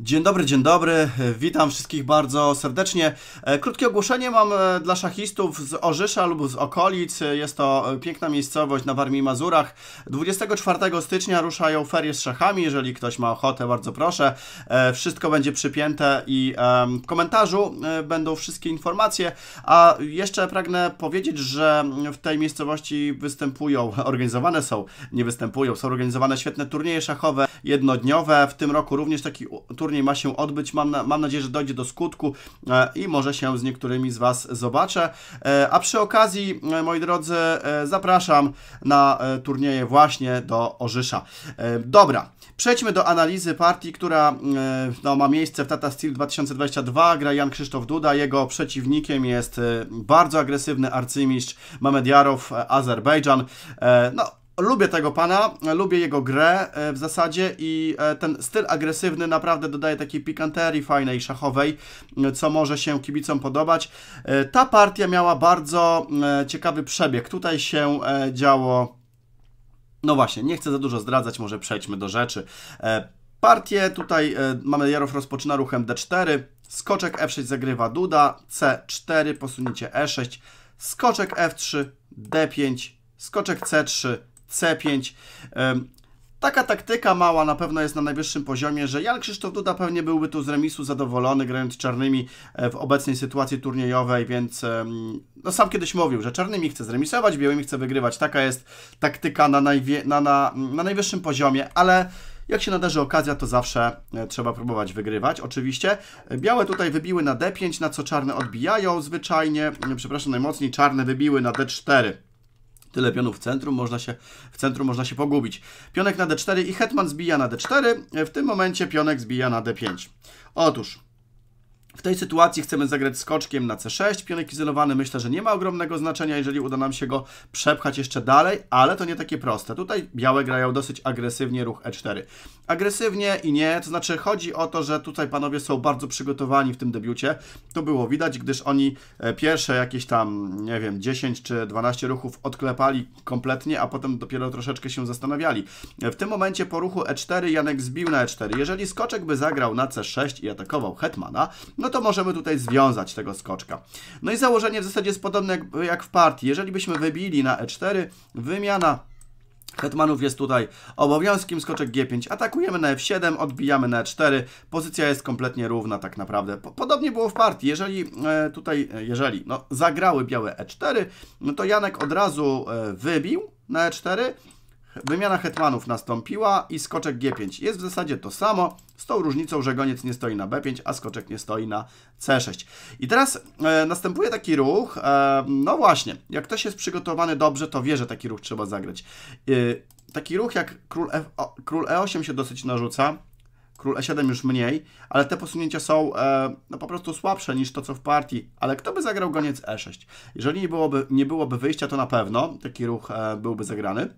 Dzień dobry, dzień dobry. Witam wszystkich bardzo serdecznie. E, krótkie ogłoszenie mam e, dla szachistów z Orzysza lub z okolic. Jest to e, piękna miejscowość na Warmii Mazurach. 24 stycznia ruszają ferie z szachami. Jeżeli ktoś ma ochotę, bardzo proszę. Wszystko będzie przypięte i w komentarzu będą wszystkie informacje. A jeszcze pragnę powiedzieć, że w tej miejscowości występują, organizowane są, nie występują, są organizowane świetne turnieje szachowe jednodniowe. W tym roku również taki turniej turniej ma się odbyć. Mam, na, mam nadzieję, że dojdzie do skutku e, i może się z niektórymi z Was zobaczę. E, a przy okazji, e, moi drodzy, zapraszam na turnieje właśnie do Orzysza. Dobra, przejdźmy do analizy partii, która no, ma miejsce w Tata Steel 2022. Gra Jan Krzysztof Duda. Jego przeciwnikiem jest bardzo agresywny arcymistrz Mamediarow, Azerbejdżan. No, Lubię tego pana, lubię jego grę e, w zasadzie i e, ten styl agresywny naprawdę dodaje takiej pikanterii fajnej, szachowej, e, co może się kibicom podobać. Ta partia miała bardzo ciekawy przebieg. Tutaj się działo... No właśnie, nie chcę za dużo zdradzać, może przejdźmy do rzeczy. Partię tutaj mamy rozpoczyna ruchem D4, skoczek F6 zagrywa Duda, C4, posunięcie E6, skoczek F3, D5, skoczek C3, C5. Taka taktyka mała na pewno jest na najwyższym poziomie, że Jan Krzysztof Duda pewnie byłby tu z remisu zadowolony, grając czarnymi e, w obecnej sytuacji turniejowej, więc no sam kiedyś mówił, że czarnymi chce zremisować, białymi chce wygrywać. Taka jest taktyka na, na, na, na najwyższym poziomie, ale jak się nadarzy okazja, to zawsze e, trzeba próbować wygrywać, oczywiście. Białe tutaj wybiły na D5, na co czarne odbijają zwyczajnie, przepraszam, najmocniej czarne wybiły na D4. Tyle pionów w centrum, można się, w centrum można się pogubić. Pionek na d4 i hetman zbija na d4. W tym momencie pionek zbija na d5. Otóż w tej sytuacji chcemy zagrać skoczkiem na C6, pionek izolowany myślę, że nie ma ogromnego znaczenia, jeżeli uda nam się go przepchać jeszcze dalej, ale to nie takie proste. Tutaj białe grają dosyć agresywnie ruch E4. Agresywnie i nie, to znaczy chodzi o to, że tutaj panowie są bardzo przygotowani w tym debiucie. To było widać, gdyż oni e, pierwsze jakieś tam, nie wiem, 10 czy 12 ruchów odklepali kompletnie, a potem dopiero troszeczkę się zastanawiali. E, w tym momencie po ruchu E4 Janek zbił na E4. Jeżeli skoczek by zagrał na C6 i atakował hetmana, no no to możemy tutaj związać tego skoczka. No i założenie w zasadzie jest podobne jak, jak w partii. Jeżeli byśmy wybili na e4, wymiana Hetmanów jest tutaj obowiązkiem, skoczek G5, atakujemy na F7, odbijamy na E4, pozycja jest kompletnie równa tak naprawdę. Podobnie było w partii, jeżeli e, tutaj, e, jeżeli no, zagrały białe E4, no to Janek od razu e, wybił na E4, wymiana hetmanów nastąpiła i skoczek G5. Jest w zasadzie to samo, z tą różnicą, że goniec nie stoi na B5, a skoczek nie stoi na C6. I teraz e, następuje taki ruch, e, no właśnie, jak ktoś jest przygotowany dobrze, to wie, że taki ruch trzeba zagrać. E, taki ruch jak król, F, e, o, król E8 się dosyć narzuca, król E7 już mniej, ale te posunięcia są e, no, po prostu słabsze niż to, co w partii. Ale kto by zagrał goniec E6? Jeżeli nie byłoby, nie byłoby wyjścia, to na pewno taki ruch e, byłby zagrany.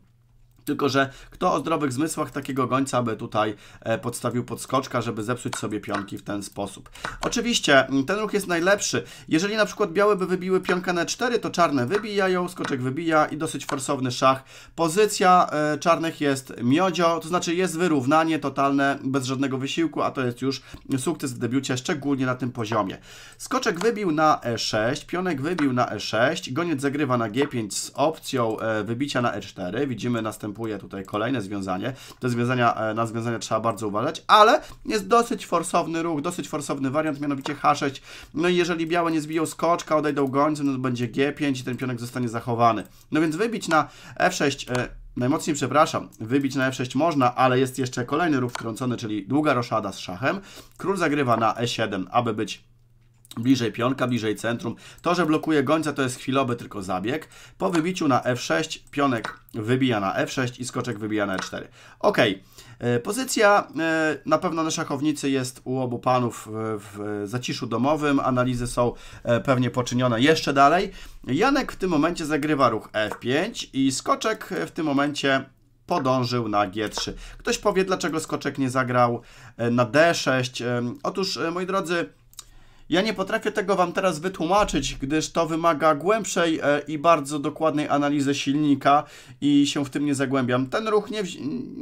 Tylko, że kto o zdrowych zmysłach takiego gońca by tutaj e, podstawił podskoczka, żeby zepsuć sobie pionki w ten sposób. Oczywiście mm, ten ruch jest najlepszy. Jeżeli na przykład białe by wybiły pionkę na 4, to czarne wybija ją, skoczek wybija i dosyć forsowny szach. Pozycja e, czarnych jest miodzio, to znaczy jest wyrównanie totalne bez żadnego wysiłku, a to jest już sukces w debiucie, szczególnie na tym poziomie. Skoczek wybił na E6, pionek wybił na E6, goniec zagrywa na G5 z opcją e, wybicia na E4. Widzimy następnie występuje tutaj kolejne związanie. Te związania, e, na związania trzeba bardzo uważać, ale jest dosyć forsowny ruch, dosyć forsowny wariant, mianowicie H6. No i jeżeli białe nie zbiją skoczka, odejdą gońcem, no to będzie G5 i ten pionek zostanie zachowany. No więc wybić na F6 e, najmocniej przepraszam, wybić na F6 można, ale jest jeszcze kolejny ruch wtrącony, czyli długa roszada z szachem. Król zagrywa na E7, aby być bliżej pionka, bliżej centrum. To, że blokuje gońca, to jest chwilowy tylko zabieg. Po wybiciu na f6 pionek wybija na f6 i skoczek wybija na e4. Ok, e, pozycja e, na pewno na szachownicy jest u obu panów w zaciszu domowym, analizy są e, pewnie poczynione jeszcze dalej. Janek w tym momencie zagrywa ruch f5 i skoczek w tym momencie podążył na g3. Ktoś powie, dlaczego skoczek nie zagrał na d6. Otóż, moi drodzy, ja nie potrafię tego Wam teraz wytłumaczyć, gdyż to wymaga głębszej e, i bardzo dokładnej analizy silnika i się w tym nie zagłębiam. Ten ruch nie,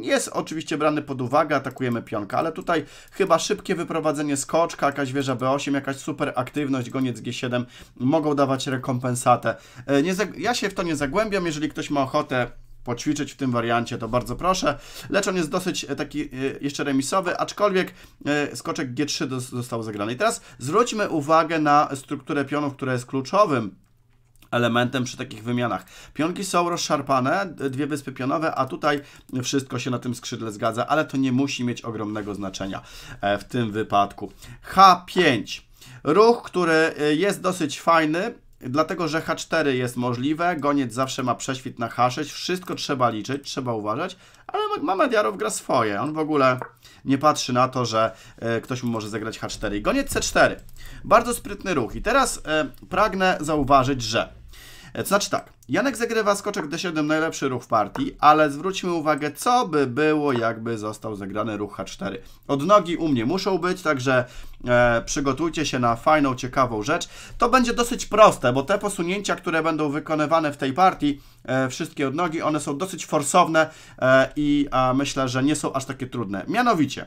jest oczywiście brany pod uwagę, atakujemy pionka, ale tutaj chyba szybkie wyprowadzenie skoczka, jakaś wieża B8, jakaś super aktywność, goniec G7 mogą dawać rekompensatę. E, nie, ja się w to nie zagłębiam, jeżeli ktoś ma ochotę poćwiczyć w tym wariancie, to bardzo proszę. Lecz on jest dosyć e, taki e, jeszcze remisowy, aczkolwiek e, skoczek G3 został zagrany. I teraz zwróćmy uwagę na strukturę pionów, która jest kluczowym elementem przy takich wymianach. Pionki są rozszarpane, dwie wyspy pionowe, a tutaj wszystko się na tym skrzydle zgadza, ale to nie musi mieć ogromnego znaczenia w tym wypadku. H5. Ruch, który jest dosyć fajny, Dlatego, że H4 jest możliwe, goniec zawsze ma prześwit na H6, wszystko trzeba liczyć, trzeba uważać, ale diarow gra swoje, on w ogóle nie patrzy na to, że e, ktoś mu może zagrać H4 i goniec C4. Bardzo sprytny ruch i teraz e, pragnę zauważyć, że, e, to znaczy tak, Janek zagrywa skoczek D7, najlepszy ruch w partii, ale zwróćmy uwagę, co by było, jakby został zagrany ruch H4. Odnogi u mnie muszą być, także e, przygotujcie się na fajną, ciekawą rzecz. To będzie dosyć proste, bo te posunięcia, które będą wykonywane w tej partii, e, wszystkie odnogi, one są dosyć forsowne e, i myślę, że nie są aż takie trudne. Mianowicie,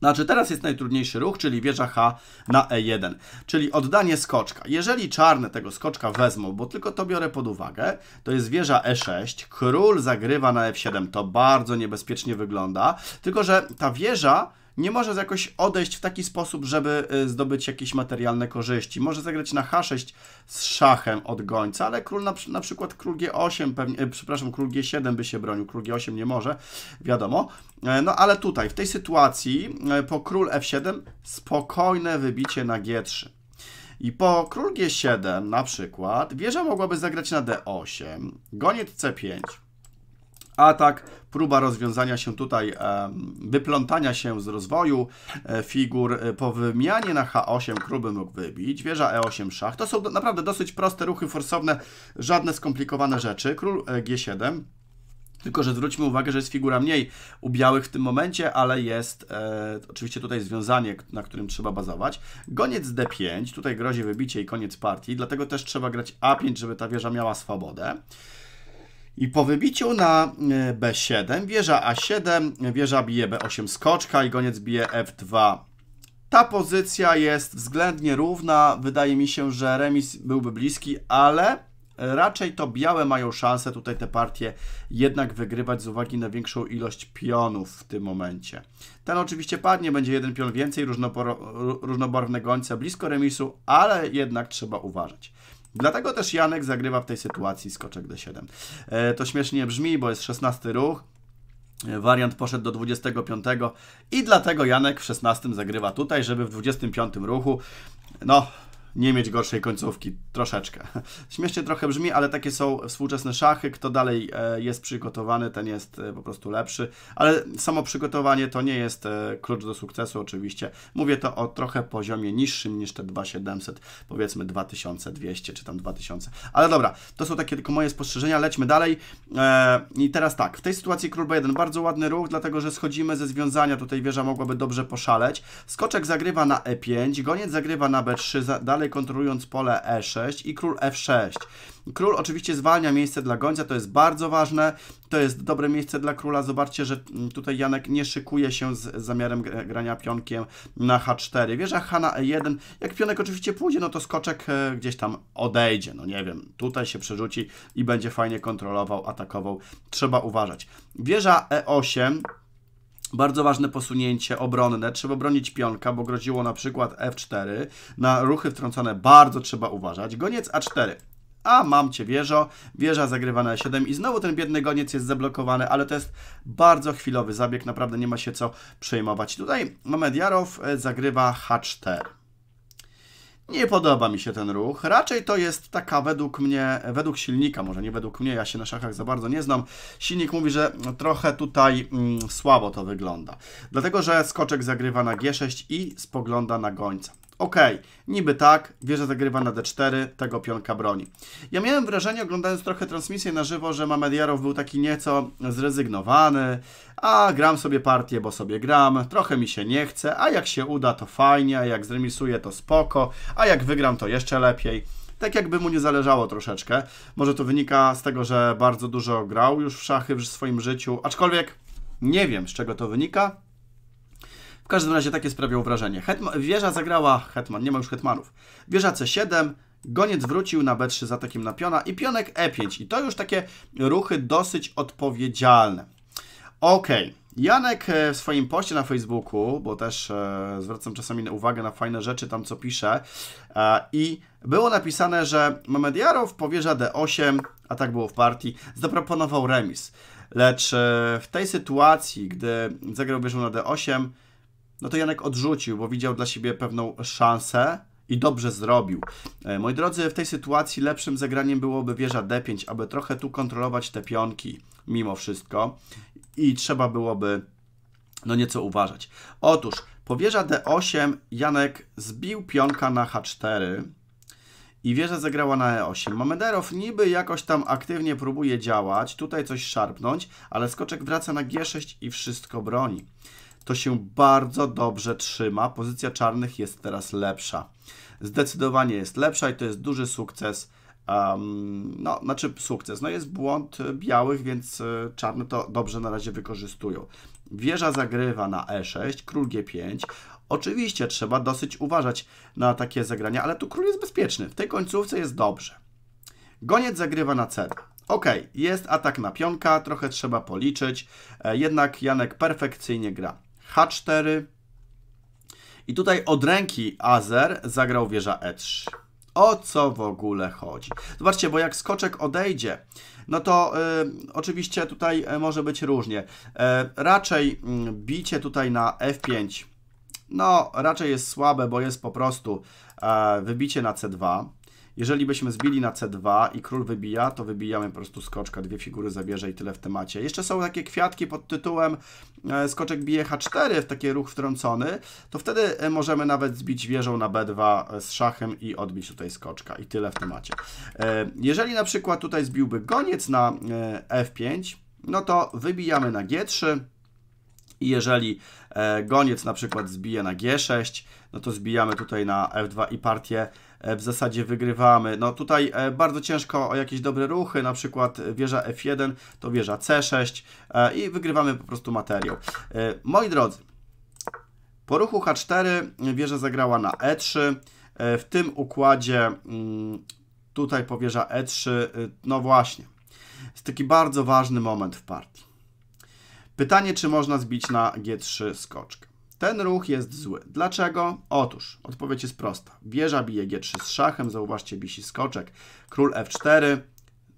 znaczy teraz jest najtrudniejszy ruch, czyli wieża H na E1, czyli oddanie skoczka. Jeżeli czarne tego skoczka wezmą, bo tylko to biorę pod uwagę, to jest wieża E6, król zagrywa na F7, to bardzo niebezpiecznie wygląda, tylko że ta wieża nie może jakoś odejść w taki sposób, żeby y, zdobyć jakieś materialne korzyści. Może zagrać na H6 z szachem od gońca, ale król na, na przykład król G8, pewnie, y, przepraszam, król G7 by się bronił, król G8 nie może, wiadomo. E, no ale tutaj, w tej sytuacji e, po król F7 spokojne wybicie na G3. I po król G7 na przykład wieża mogłaby zagrać na D8, goniec C5, atak, próba rozwiązania się tutaj, wyplątania się z rozwoju e, figur e, po wymianie na H8 kruby mógł wybić, wieża E8 szach. To są naprawdę dosyć proste ruchy forsowne, żadne skomplikowane rzeczy. Król e, G7, tylko, że zwróćmy uwagę, że jest figura mniej u białych w tym momencie, ale jest e, oczywiście tutaj związanie, na którym trzeba bazować. Goniec D5, tutaj grozi wybicie i koniec partii, dlatego też trzeba grać A5, żeby ta wieża miała swobodę. I po wybiciu na e, B7, wieża A7, wieża bije B8 skoczka i goniec bije F2. Ta pozycja jest względnie równa. Wydaje mi się, że remis byłby bliski, ale raczej to białe mają szansę tutaj te partie jednak wygrywać z uwagi na większą ilość pionów w tym momencie. Ten oczywiście padnie, będzie jeden pion więcej, różnobarwne gońce blisko remisu, ale jednak trzeba uważać. Dlatego też Janek zagrywa w tej sytuacji skoczek D7. E, to śmiesznie brzmi, bo jest 16 ruch, e, Wariant poszedł do 25 i dlatego Janek w 16 zagrywa tutaj, żeby w 25 ruchu, no nie mieć gorszej końcówki, troszeczkę. Śmiesznie trochę brzmi, ale takie są współczesne szachy, kto dalej e, jest przygotowany, ten jest e, po prostu lepszy, ale samo przygotowanie to nie jest e, klucz do sukcesu oczywiście. Mówię to o trochę poziomie niższym niż te 2700, powiedzmy 2200 czy tam 2000, ale dobra, to są takie tylko moje spostrzeżenia, lećmy dalej i teraz tak, w tej sytuacji król b1, bardzo ładny ruch, dlatego że schodzimy ze związania, tutaj wieża mogłaby dobrze poszaleć, skoczek zagrywa na e5, goniec zagrywa na b3, dalej dalej kontrolując pole e6 i król f6. Król oczywiście zwalnia miejsce dla gońca, to jest bardzo ważne, to jest dobre miejsce dla króla. Zobaczcie, że mm, tutaj Janek nie szykuje się z zamiarem grania pionkiem na h4. Wieża h na e1, jak pionek oczywiście pójdzie, no to skoczek e, gdzieś tam odejdzie, no nie wiem, tutaj się przerzuci i będzie fajnie kontrolował, atakował. Trzeba uważać. Wieża e8, bardzo ważne posunięcie obronne. Trzeba bronić pionka, bo groziło na przykład F4. Na ruchy wtrącone bardzo trzeba uważać. Goniec A4. A mam cię wieżo, wieża zagrywana E7 i znowu ten biedny goniec jest zablokowany, ale to jest bardzo chwilowy zabieg, naprawdę nie ma się co przejmować. Tutaj Jarow e, zagrywa H4. Nie podoba mi się ten ruch. Raczej to jest taka według mnie, według silnika, może nie według mnie, ja się na szachach za bardzo nie znam. Silnik mówi, że trochę tutaj mm, słabo to wygląda. Dlatego, że skoczek zagrywa na G6 i spogląda na gońca. Ok, niby tak, wieża zagrywa na D4, tego pionka broni. Ja miałem wrażenie, oglądając trochę transmisję na żywo, że Mamediarow był taki nieco zrezygnowany, a gram sobie partię, bo sobie gram, trochę mi się nie chce, a jak się uda to fajnie, a jak zremisuję to spoko, a jak wygram to jeszcze lepiej tak jakby mu nie zależało troszeczkę. Może to wynika z tego, że bardzo dużo grał już w szachy w swoim życiu, aczkolwiek nie wiem z czego to wynika. W każdym razie takie sprawiło wrażenie. wieża zagrała Hetman, nie ma już Hetmanów. Wieża C7, goniec wrócił na B3 za atakiem na piona i pionek E5. I to już takie ruchy dosyć odpowiedzialne. Okej. Okay. Janek e, w swoim poście na Facebooku, bo też e, zwracam czasami uwagę na fajne rzeczy tam, co pisze, e, i było napisane, że Mamediarow powierza D8, a tak było w partii, zaproponował remis. Lecz e, w tej sytuacji, gdy zagrał wieżą na D8, no to Janek odrzucił, bo widział dla siebie pewną szansę i dobrze zrobił. E, moi drodzy, w tej sytuacji lepszym zagraniem byłoby wieża D5, aby trochę tu kontrolować te pionki mimo wszystko i trzeba byłoby no nieco uważać. Otóż po wieża D8 Janek zbił pionka na H4 i wieża zagrała na E8. Mamederow niby jakoś tam aktywnie próbuje działać, tutaj coś szarpnąć, ale skoczek wraca na G6 i wszystko broni to się bardzo dobrze trzyma. Pozycja czarnych jest teraz lepsza. Zdecydowanie jest lepsza i to jest duży sukces. Um, no, znaczy sukces. No jest błąd białych, więc e, czarne to dobrze na razie wykorzystują. Wieża zagrywa na e6, król g5. Oczywiście trzeba dosyć uważać na takie zagrania, ale tu król jest bezpieczny. W tej końcówce jest dobrze. Goniec zagrywa na c. Ok, jest atak na pionka, trochę trzeba policzyć, e, jednak Janek perfekcyjnie gra. H4. I tutaj od ręki Azer zagrał wieża E3. O co w ogóle chodzi? Zobaczcie, bo jak skoczek odejdzie, no to y, oczywiście tutaj y, może być różnie. Y, raczej y, bicie tutaj na F5, no raczej jest słabe, bo jest po prostu e, wybicie na C2. Jeżeli byśmy zbili na C2 i król wybija, to wybijamy po prostu skoczka, dwie figury zabierze i tyle w temacie. Jeszcze są takie kwiatki pod tytułem e, skoczek bije H4, w taki ruch wtrącony, to wtedy e, możemy nawet zbić wieżą na B2 e, z szachem i odbić tutaj skoczka i tyle w temacie. Jeżeli na przykład tutaj zbiłby goniec na F5, no to wybijamy na G3, i jeżeli goniec na przykład zbije na G6, no to zbijamy tutaj na F2 i partię E, w zasadzie wygrywamy. No tutaj e, bardzo ciężko o jakieś dobre ruchy, na przykład wieża F1, to wieża C6 e, i wygrywamy po prostu materiał. Moi drodzy, po ruchu H4 wieża zagrała na E3, w tym układzie mm, tutaj powierza E3, no właśnie, jest taki bardzo ważny moment w partii. Pytanie, czy można zbić na G3 skoczkę. Ten ruch jest zły. Dlaczego? Otóż odpowiedź jest prosta. Wieża bije G3 z szachem, zauważcie, bisi skoczek. Król F4,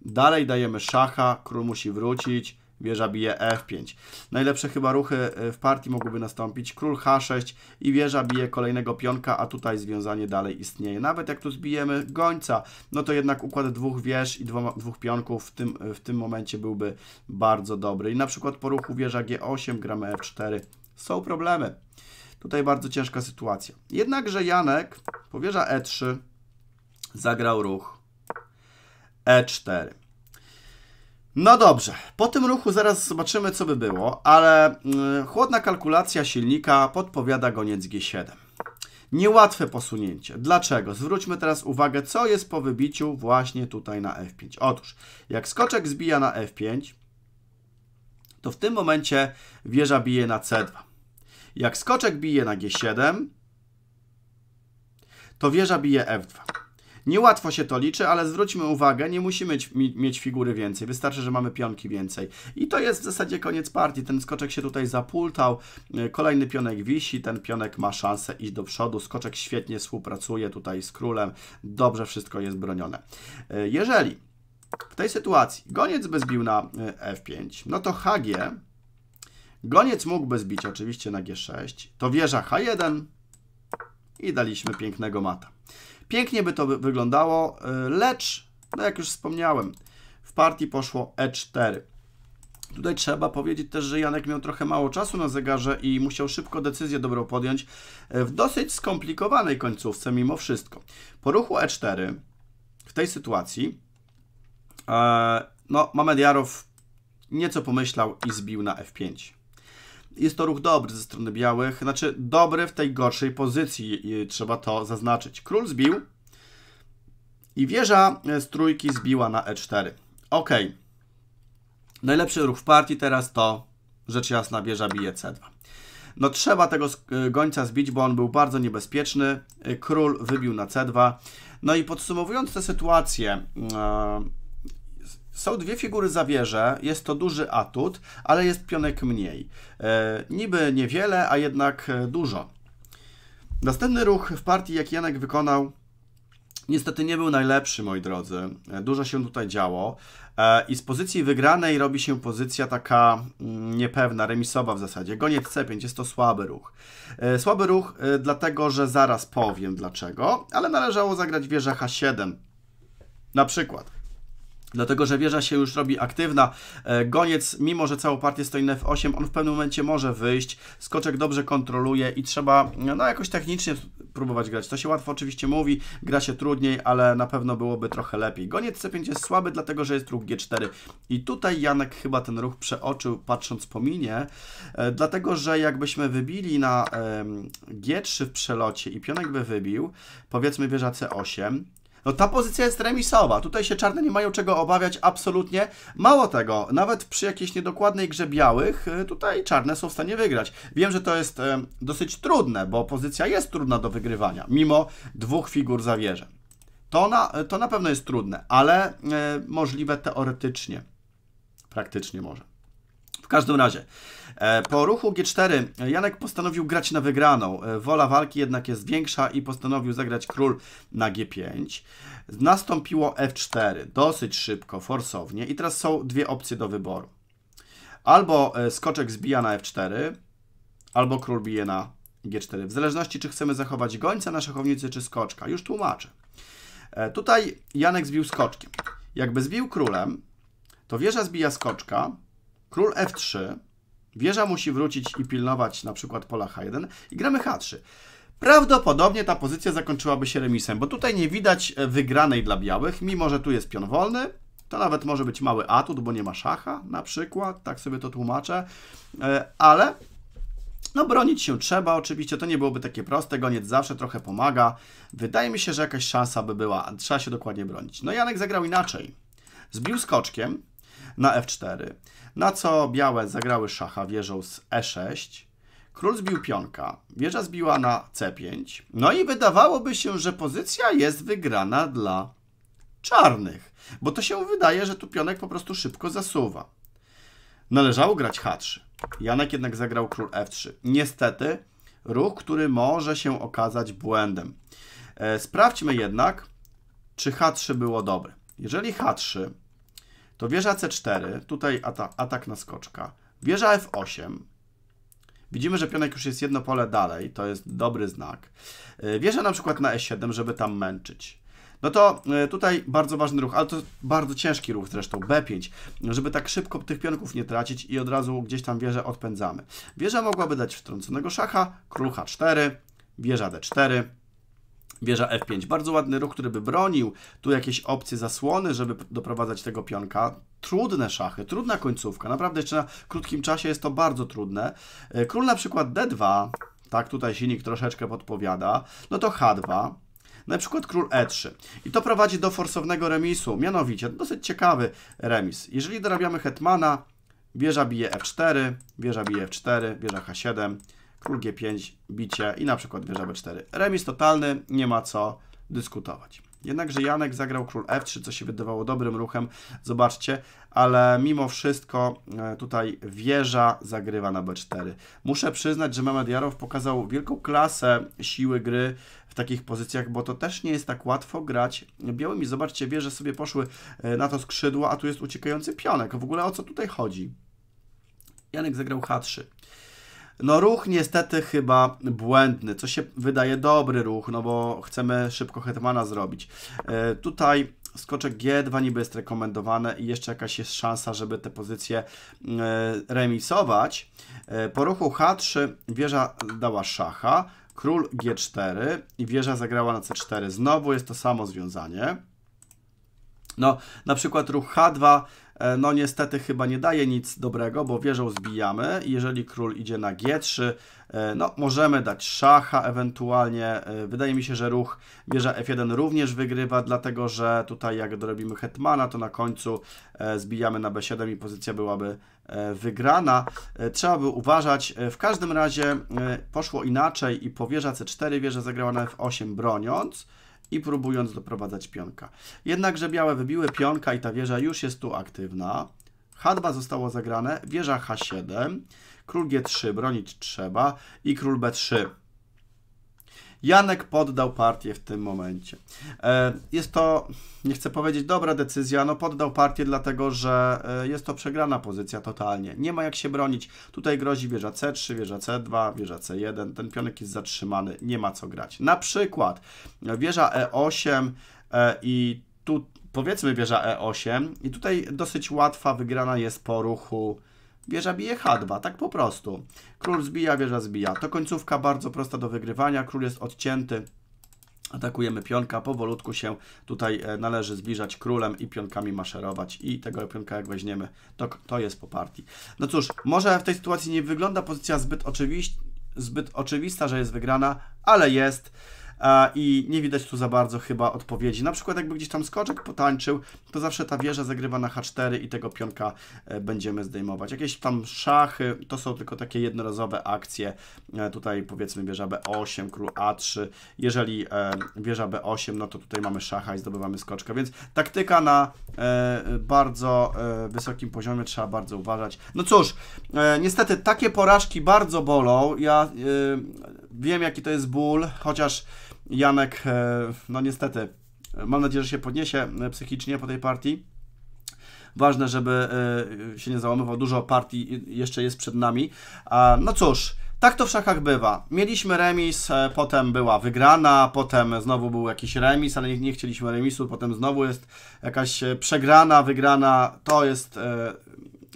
dalej dajemy szacha, król musi wrócić, wieża bije F5. Najlepsze chyba ruchy y, w partii mogłyby nastąpić król H6 i wieża bije kolejnego pionka, a tutaj związanie dalej istnieje. Nawet jak tu zbijemy gońca, no to jednak układ dwóch wież i dwoma, dwóch pionków w tym, w tym momencie byłby bardzo dobry. I na przykład po ruchu wieża G8 gramy F4, są problemy. Tutaj bardzo ciężka sytuacja. Jednakże Janek powierza E3, zagrał ruch E4. No dobrze, po tym ruchu zaraz zobaczymy, co by było, ale y, chłodna kalkulacja silnika podpowiada goniec G7. Niełatwe posunięcie. Dlaczego? Zwróćmy teraz uwagę, co jest po wybiciu właśnie tutaj na F5. Otóż, jak skoczek zbija na F5, to w tym momencie wieża bije na C2. Jak skoczek bije na G7, to wieża bije F2. Niełatwo się to liczy, ale zwróćmy uwagę, nie musimy mieć figury więcej, wystarczy, że mamy pionki więcej. I to jest w zasadzie koniec partii, ten skoczek się tutaj zapultał, e, kolejny pionek wisi, ten pionek ma szansę iść do przodu, skoczek świetnie współpracuje tutaj z królem, dobrze wszystko jest bronione. E, jeżeli w tej sytuacji goniec by zbił na e, F5, no to HG Goniec mógłby zbić oczywiście na G6. To wieża H1 i daliśmy pięknego mata. Pięknie by to wyglądało, y, lecz, no jak już wspomniałem, w partii poszło E4. Tutaj trzeba powiedzieć też, że Janek miał trochę mało czasu na zegarze i musiał szybko decyzję dobrą podjąć y, w dosyć skomplikowanej końcówce mimo wszystko. Po ruchu E4 w tej sytuacji e, no, Mamediarow nieco pomyślał i zbił na F5. Jest to ruch dobry ze strony białych, znaczy dobry w tej gorszej pozycji, trzeba to zaznaczyć. Król zbił i wieża e, z trójki zbiła na e4. Ok. Najlepszy ruch w partii teraz to rzecz jasna wieża bije c2. No trzeba tego e, gońca zbić, bo on był bardzo niebezpieczny. E, król wybił na c2. No i podsumowując tę sytuację, mm, są dwie figury za wieżę, jest to duży atut, ale jest pionek mniej. E, niby niewiele, a jednak e, dużo. Następny ruch w partii, jaki Janek wykonał, niestety nie był najlepszy, moi drodzy. E, dużo się tutaj działo e, i z pozycji wygranej robi się pozycja taka mm, niepewna, remisowa w zasadzie. Goniec C5 jest to słaby ruch. Słaby ruch dlatego, że zaraz powiem dlaczego, ale należało zagrać wieżę H7 na przykład. Dlatego, że wieża się już robi aktywna. E, goniec, mimo że całą partię stoi na F8, on w pewnym momencie może wyjść. Skoczek dobrze kontroluje i trzeba no, jakoś technicznie próbować grać. To się łatwo oczywiście mówi, gra się trudniej, ale na pewno byłoby trochę lepiej. Goniec C5 jest słaby, dlatego że jest ruch G4. I tutaj Janek chyba ten ruch przeoczył, patrząc po minie, e, dlatego że jakbyśmy wybili na G3 w przelocie i pionek by wybił, powiedzmy wieża C8, no ta pozycja jest remisowa. Tutaj się czarne nie mają czego obawiać absolutnie. Mało tego, nawet przy jakiejś niedokładnej grze białych, y, tutaj czarne są w stanie wygrać. Wiem, że to jest y, dosyć trudne, bo pozycja jest trudna do wygrywania, mimo dwóch figur zawierze. To na, to na pewno jest trudne, ale y, możliwe teoretycznie. Praktycznie może. W każdym razie, e, po ruchu G4 e, Janek postanowił grać na wygraną. E, wola walki jednak jest większa i postanowił zagrać król na G5. Nastąpiło F4 dosyć szybko, forsownie i teraz są dwie opcje do wyboru. Albo skoczek zbija na F4, albo król bije na G4. W zależności czy chcemy zachować gońca na szachownicy czy skoczka. Już tłumaczę. Tutaj Janek zbił skoczkiem. Jakby zbił królem, to wieża zbija skoczka, król f3, wieża musi wrócić i pilnować na przykład pola h1 i gramy h3. Prawdopodobnie ta pozycja zakończyłaby się remisem, bo tutaj nie widać e, wygranej dla białych, mimo że tu jest pion wolny, to nawet może być mały atut, bo nie ma szacha na przykład, tak sobie to tłumaczę, e, ale no bronić się trzeba, oczywiście to nie byłoby takie proste, goniec zawsze trochę pomaga. Wydaje mi się, że jakaś szansa by była, trzeba się dokładnie bronić. No Janek zagrał inaczej. Zbił skoczkiem na f4. Na co białe zagrały szacha wieżą z e6. Król zbił pionka, wieża zbiła na c5. No i wydawałoby się, że pozycja jest wygrana dla czarnych, bo to się wydaje, że tu pionek po prostu szybko zasuwa. Należało grać h3. Janek jednak zagrał król f3. Niestety ruch, który może się okazać błędem. E, sprawdźmy jednak, czy h3 było dobre. Jeżeli h3 to wieża C4, tutaj ata atak na skoczka, wieża F8, Widzimy, że pionek już jest jedno pole dalej, to jest dobry znak. E, wieża na przykład na E7, żeby tam męczyć. No to e, tutaj bardzo ważny ruch, ale to bardzo ciężki ruch zresztą, B5, żeby tak szybko tych pionków nie tracić i od razu gdzieś tam wieżę odpędzamy. Wieża mogłaby dać wtrąconego szacha, król H4, wieża D4, Wieża F5. Bardzo ładny ruch, który by bronił. Tu jakieś opcje zasłony, żeby doprowadzać tego pionka. Trudne szachy, trudna końcówka. Naprawdę jeszcze na krótkim czasie jest to bardzo trudne. E, król na przykład D2. Tak, tutaj silnik troszeczkę podpowiada. No to H2 na przykład król e3. I to prowadzi do forsownego remisu, mianowicie dosyć ciekawy remis. Jeżeli dorabiamy hetmana, wieża bije f4, wieża bije f4, wieża h7, król G5, bicie i na przykład wieża B4. Remis totalny, nie ma co dyskutować. Jednakże Janek zagrał król F3, co się wydawało dobrym ruchem, zobaczcie, ale mimo wszystko e, tutaj wieża zagrywa na B4. Muszę przyznać, że Mehmed Jarow pokazał wielką klasę siły gry w takich pozycjach, bo to też nie jest tak łatwo grać białymi. Zobaczcie, wieże sobie poszły e, na to skrzydło, a tu jest uciekający pionek. W ogóle o co tutaj chodzi? Janek zagrał H3. No ruch niestety chyba błędny, co się wydaje dobry ruch, no bo chcemy szybko hetmana zrobić. E, tutaj skoczek G2 niby jest rekomendowane i jeszcze jakaś jest szansa, żeby te pozycje e, remisować. E, po ruchu H3 wieża dała szacha, król G4 i wieża zagrała na C4. Znowu jest to samo związanie. No, na przykład ruch H2, e, no niestety chyba nie daje nic dobrego, bo wieżą zbijamy. Jeżeli król idzie na G3, e, no możemy dać szacha ewentualnie. E, wydaje mi się, że ruch wieża F1 również wygrywa, dlatego że tutaj jak dorobimy hetmana, to na końcu zbijamy na B7 i pozycja byłaby wygrana. Trzeba by uważać. W każdym razie poszło inaczej i po wieża C4 wieża zagrała na F8 broniąc i próbując doprowadzać pionka. Jednakże białe wybiły pionka i ta wieża już jest tu aktywna. H2 zostało zagrane, wieża H7, król G3 bronić trzeba i król B3 Janek poddał partię w tym momencie. E, jest to, nie chcę powiedzieć dobra decyzja, no poddał partię dlatego, że e, jest to przegrana pozycja totalnie. Nie ma jak się bronić. Tutaj grozi wieża C3, wieża C2, wieża C1. Ten pionek jest zatrzymany, nie ma co grać. Na przykład wieża E8 e, i tu powiedzmy wieża E8 i tutaj dosyć łatwa wygrana jest po ruchu Wieża bije H2, tak po prostu. Król zbija, wieża zbija. To końcówka bardzo prosta do wygrywania. Król jest odcięty. Atakujemy pionka, powolutku się tutaj e, należy zbliżać królem i pionkami maszerować i tego pionka jak weźmiemy, to, to jest po partii. No cóż, może w tej sytuacji nie wygląda pozycja zbyt, oczywi zbyt oczywista, że jest wygrana, ale jest i nie widać tu za bardzo chyba odpowiedzi. Na przykład jakby gdzieś tam skoczek potańczył, to zawsze ta wieża zagrywa na H4 i tego pionka e, będziemy zdejmować. Jakieś tam szachy, to są tylko takie jednorazowe akcje. E, tutaj powiedzmy wieża B8, król A3. Jeżeli e, wieża B8, no to tutaj mamy szacha i zdobywamy skoczka, więc taktyka na bardzo wysokim poziomie trzeba bardzo uważać. No cóż, niestety takie porażki bardzo bolą. Ja wiem jaki to jest ból, chociaż Janek, e, no niestety, mam nadzieję, że się podniesie e, psychicznie po tej partii. Ważne, żeby e, się nie załamywał. Dużo partii jeszcze jest przed nami. No cóż, tak to w szachach bywa. Mieliśmy remis, potem była wygrana, potem znowu był jakiś remis, ale nie, nie chcieliśmy remisu, potem znowu jest jakaś przegrana, wygrana. To jest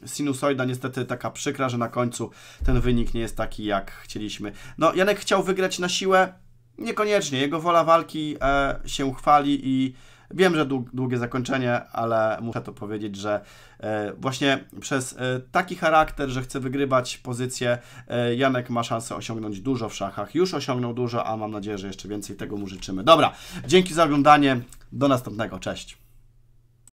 sinusoida niestety taka przykra, że na końcu ten wynik nie jest taki, jak chcieliśmy. No, Janek chciał wygrać na siłę, Niekoniecznie. Jego wola walki e, się chwali i wiem, że długie zakończenie, ale muszę to powiedzieć, że e, właśnie przez e, taki charakter, że chce wygrywać pozycję, e, Janek ma szansę osiągnąć dużo w szachach. Już osiągnął dużo, a mam nadzieję, że jeszcze więcej tego mu życzymy. Dobra, dzięki za oglądanie. Do następnego. Cześć.